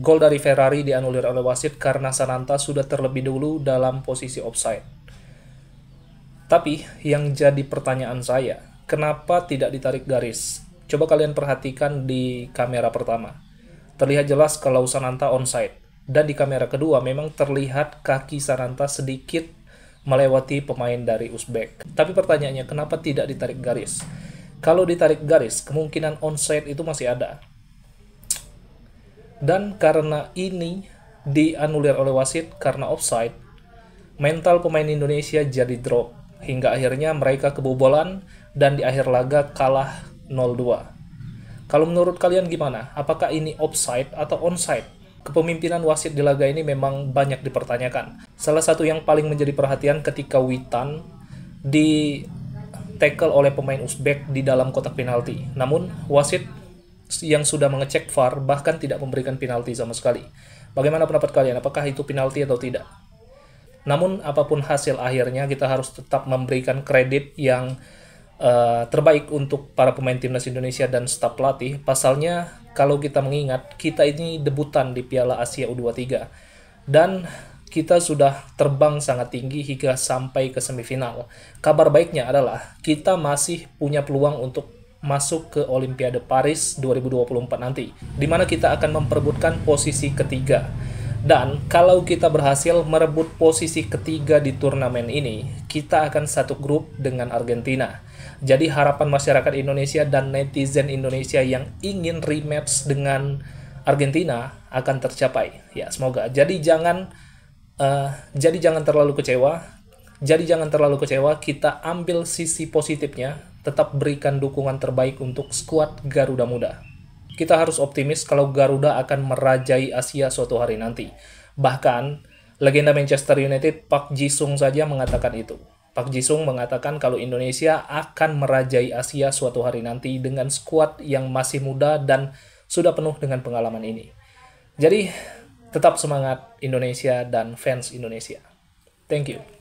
Gol dari Ferrari dianulir oleh wasit karena Sananta sudah terlebih dulu dalam posisi offside. Tapi yang jadi pertanyaan saya, kenapa tidak ditarik garis? Coba kalian perhatikan di kamera pertama. Terlihat jelas kalau Sananta onside. Dan di kamera kedua memang terlihat kaki Sananta sedikit melewati pemain dari Uzbek. Tapi pertanyaannya, kenapa tidak ditarik garis? Kalau ditarik garis, kemungkinan onside itu masih ada dan karena ini dianulir oleh wasit karena offside, mental pemain Indonesia jadi drop hingga akhirnya mereka kebobolan dan di akhir laga kalah 0-2. Kalau menurut kalian gimana? Apakah ini offside atau onside? Kepemimpinan wasit di laga ini memang banyak dipertanyakan. Salah satu yang paling menjadi perhatian ketika Witan di tackle oleh pemain Uzbek di dalam kotak penalti. Namun, wasit yang sudah mengecek VAR bahkan tidak memberikan penalti sama sekali. Bagaimana pendapat kalian? Apakah itu penalti atau tidak? Namun apapun hasil akhirnya kita harus tetap memberikan kredit yang uh, terbaik untuk para pemain timnas Indonesia dan staf pelatih. Pasalnya kalau kita mengingat kita ini debutan di Piala Asia U23 dan kita sudah terbang sangat tinggi hingga sampai ke semifinal. Kabar baiknya adalah kita masih punya peluang untuk masuk ke Olimpiade Paris 2024 nanti, di mana kita akan memperebutkan posisi ketiga. Dan kalau kita berhasil merebut posisi ketiga di turnamen ini, kita akan satu grup dengan Argentina. Jadi harapan masyarakat Indonesia dan netizen Indonesia yang ingin rematch dengan Argentina akan tercapai. Ya, semoga. Jadi jangan uh, jadi jangan terlalu kecewa. Jadi jangan terlalu kecewa, kita ambil sisi positifnya tetap berikan dukungan terbaik untuk skuad Garuda Muda. Kita harus optimis kalau Garuda akan merajai Asia suatu hari nanti. Bahkan, legenda Manchester United Pak Ji-sung saja mengatakan itu. Pak Ji-sung mengatakan kalau Indonesia akan merajai Asia suatu hari nanti dengan skuad yang masih muda dan sudah penuh dengan pengalaman ini. Jadi, tetap semangat Indonesia dan fans Indonesia. Thank you.